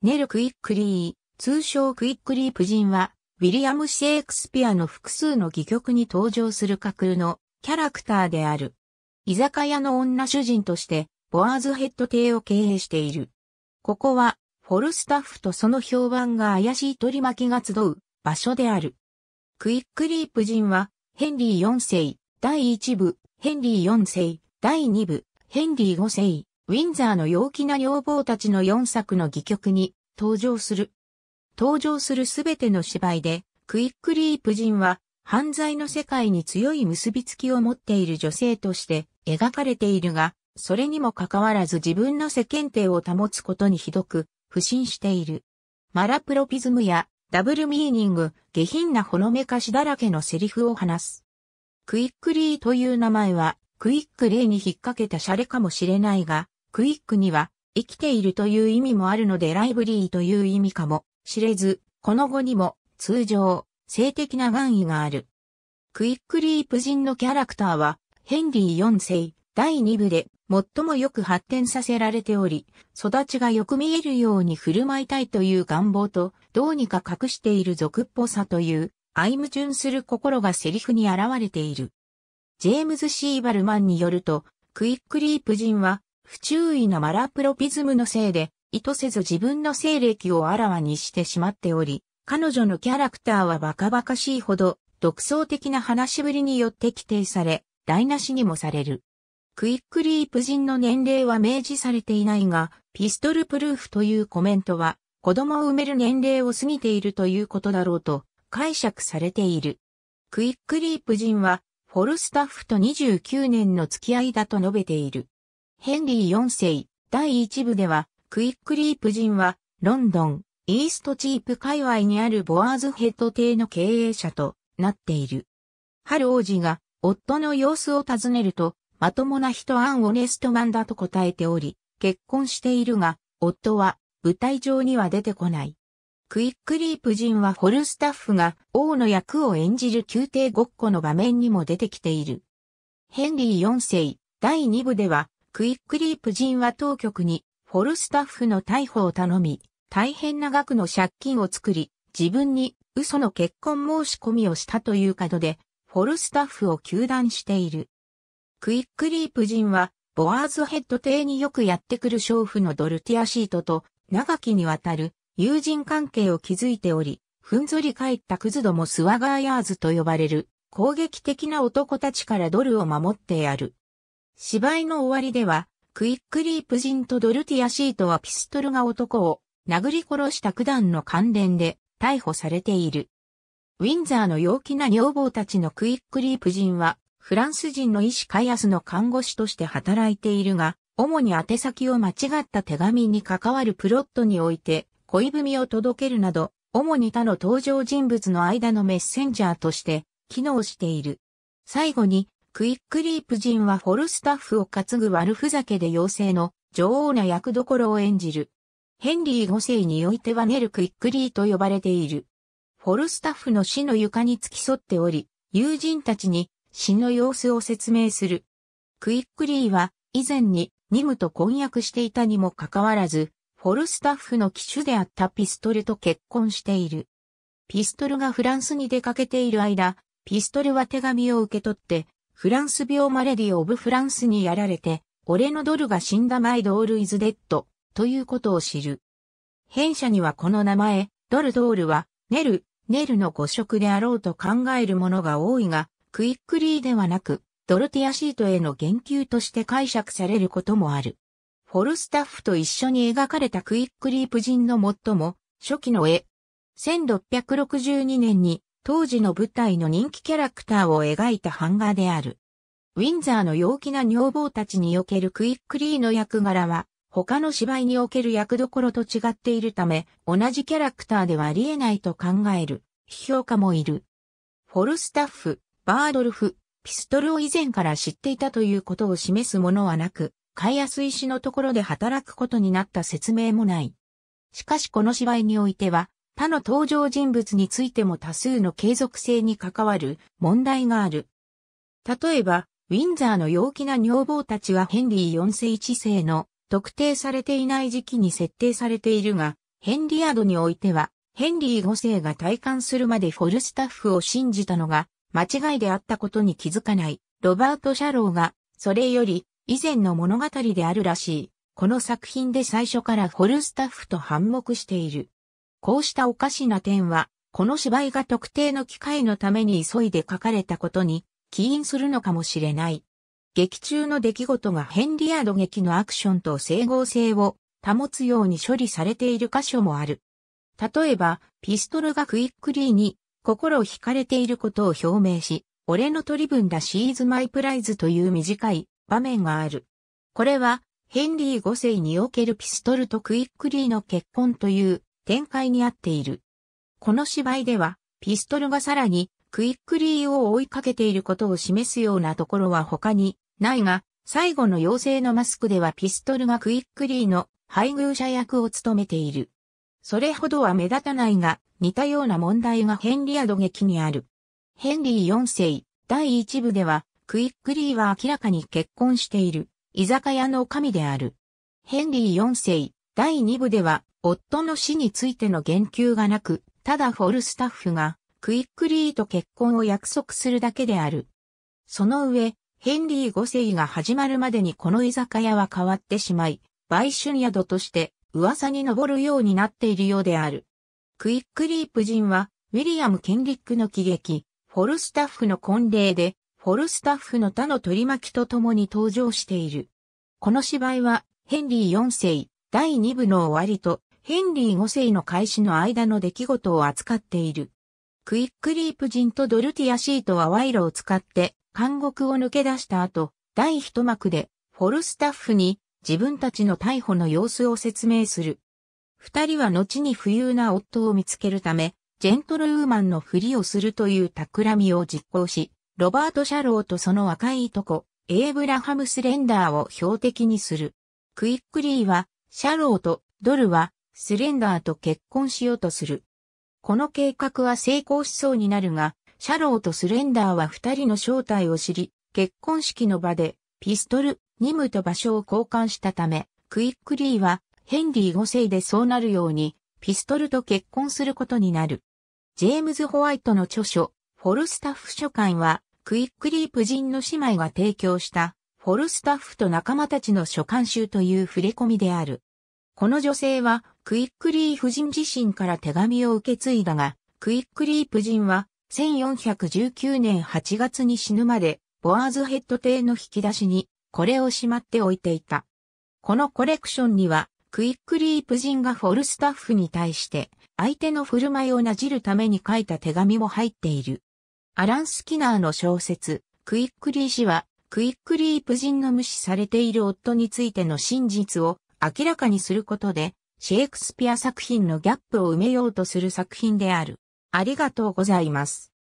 ネル・クイックリー、通称クイックリープ人は、ウィリアム・シェイクスピアの複数の戯曲に登場する架空のキャラクターである。居酒屋の女主人として、ボアーズヘッド邸を経営している。ここは、フォルスタッフとその評判が怪しい取り巻きが集う場所である。クイックリープ人は、ヘンリー4世、第1部、ヘンリー4世、第2部、ヘンリー5世、ウィンザーの陽気な女房たちの4作の戯曲に登場する。登場するすべての芝居で、クイックリープ人は犯罪の世界に強い結びつきを持っている女性として描かれているが、それにもかかわらず自分の世間体を保つことにひどく、不信している。マラプロピズムやダブルミーニング、下品なほのめかしだらけのセリフを話す。クイックリーという名前は、クイックリーに引っ掛けたシャレかもしれないが、クイックには、生きているという意味もあるのでライブリーという意味かも知れず、この語にも通常、性的な願意がある。クイックリープ人のキャラクターは、ヘンリー4世、第2部で最もよく発展させられており、育ちがよく見えるように振る舞いたいという願望と、どうにか隠している俗っぽさという、愛矛盾する心がセリフに現れている。ジェームズ・シーバルマンによると、クイックリープ人は不注意なマラプロピズムのせいで、意図せず自分の性歴をあらわにしてしまっており、彼女のキャラクターはバカバカしいほど、独創的な話しぶりによって規定され、台無しにもされる。クイックリープ人の年齢は明示されていないが、ピストルプルーフというコメントは、子供を産める年齢を過ぎているということだろうと解釈されている。クイックリープ人は、フォルスタッフと29年の付き合いだと述べている。ヘンリー4世、第1部では、クイックリープ人は、ロンドン、イーストチープ界隈にあるボアーズヘッド邸の経営者となっている。ハル王子が、夫の様子を尋ねると、まともな人アンオネストマンだと答えており、結婚しているが、夫は、舞台上には出てこない。クイックリープ人はホルスタッフが王の役を演じる宮廷ごっこの場面にも出てきている。ヘンリー4世第2部ではクイックリープ人は当局に、フォルスタッフの逮捕を頼み、大変な額の借金を作り、自分に嘘の結婚申し込みをしたという角で、フォルスタッフを求断している。クイックリープ人は、ボアーズヘッド邸によくやってくる娼婦のドルティアシートと、長きにわたる友人関係を築いており、ふんぞり返ったクズどもスワガーヤーズと呼ばれる攻撃的な男たちからドルを守ってやる。芝居の終わりでは、クイックリープ人とドルティアシートはピストルが男を殴り殺した九段の関連で逮捕されている。ウィンザーの陽気な女房たちのクイックリープ人は、フランス人の医師カイアスの看護師として働いているが、主に宛先を間違った手紙に関わるプロットにおいて、恋文を届けるなど、主に他の登場人物の間のメッセンジャーとして、機能している。最後に、クイックリープ人はフォルスタッフを担ぐ悪ふざけで妖精の女王な役どころを演じる。ヘンリー5世においてはネルクイックリーと呼ばれている。フォルスタッフの死の床に付き添っており、友人たちに死の様子を説明する。クイックリーは以前にニムと婚約していたにもかかわらず、フォルスタッフの機種であったピストルと結婚している。ピストルがフランスに出かけている間、ピストルは手紙を受け取って、フランス病マレディオブフランスにやられて、俺のドルが死んだマイドールイズデッド、ということを知る。弊社にはこの名前、ドルドールは、ネル、ネルの語色であろうと考えるものが多いが、クイックリーではなく、ドルティアシートへの言及として解釈されることもある。フォルスタッフと一緒に描かれたクイックリープ人の最も初期の絵。1662年に当時の舞台の人気キャラクターを描いた版画である。ウィンザーの陽気な女房たちにおけるクイックリーの役柄は、他の芝居における役どころと違っているため、同じキャラクターではありえないと考える、批評家もいる。フォルスタッフ、バードルフ、ピストルを以前から知っていたということを示すものはなく、買いやすい詩のところで働くことになった説明もない。しかしこの芝居においては、他の登場人物についても多数の継続性に関わる問題がある。例えば、ウィンザーの陽気な女房たちはヘンリー4世1世の特定されていない時期に設定されているが、ヘンリアードにおいては、ヘンリー5世が退官するまでフォルスタッフを信じたのが間違いであったことに気づかないロバート・シャローがそれより以前の物語であるらしい。この作品で最初からフォルスタッフと反目している。こうしたおかしな点は、この芝居が特定の機会のために急いで書かれたことに起因するのかもしれない。劇中の出来事がヘンリアード劇のアクションと整合性を保つように処理されている箇所もある。例えば、ピストルがクイックリーに心を惹かれていることを表明し、俺の取り分だシーズマイプライズという短い場面がある。これは、ヘンリー5世におけるピストルとクイックリーの結婚という展開に合っている。この芝居では、ピストルがさらにクイックリーを追いかけていることを示すようなところは他にないが、最後の妖精のマスクではピストルがクイックリーの配偶者役を務めている。それほどは目立たないが、似たような問題がヘンリアド劇にある。ヘンリー4世、第1部では、クイックリーは明らかに結婚している、居酒屋の神である。ヘンリー4世、第2部では、夫の死についての言及がなく、ただフォルスタッフが、クイックリーと結婚を約束するだけである。その上、ヘンリー5世が始まるまでにこの居酒屋は変わってしまい、売春宿として噂に上るようになっているようである。クイックリー夫人は、ウィリアム・ケンリックの喜劇、フォルスタッフの婚礼で、フォルスタッフの他の取り巻きと共に登場している。この芝居は、ヘンリー4世、第2部の終わりとヘンリー5世の開始の間の出来事を扱っている。クイックリープ人とドルティアシートは賄賂を使って監獄を抜け出した後、第一幕でフォルスタッフに自分たちの逮捕の様子を説明する。二人は後に不裕な夫を見つけるため、ジェントルーマンのふりをするという企みを実行し、ロバート・シャローとその若いいとこ、エイブラハム・スレンダーを標的にする。クイックリーはシャローとドルはスレンダーと結婚しようとする。この計画は成功しそうになるが、シャローとスレンダーは二人の正体を知り、結婚式の場でピストル、ニムと場所を交換したため、クイックリーはヘンリー5世でそうなるように、ピストルと結婚することになる。ジェームズ・ホワイトの著書、フォルスタッフ書簡は、クイックリー夫人の姉妹が提供したホルスタッフと仲間たちの書管集という触れ込みである。この女性は、クイックリー夫人自身から手紙を受け継いだが、クイックリー夫人は、1419年8月に死ぬまで、ボアーズヘッド邸の引き出しに、これをしまっておいていた。このコレクションには、クイックリープ人がフォルスタッフに対して、相手の振る舞いをなじるために書いた手紙も入っている。アラン・スキナーの小説、クイックリー氏は、クイックリープ人の無視されている夫についての真実を明らかにすることで、シェイクスピア作品のギャップを埋めようとする作品である。ありがとうございます。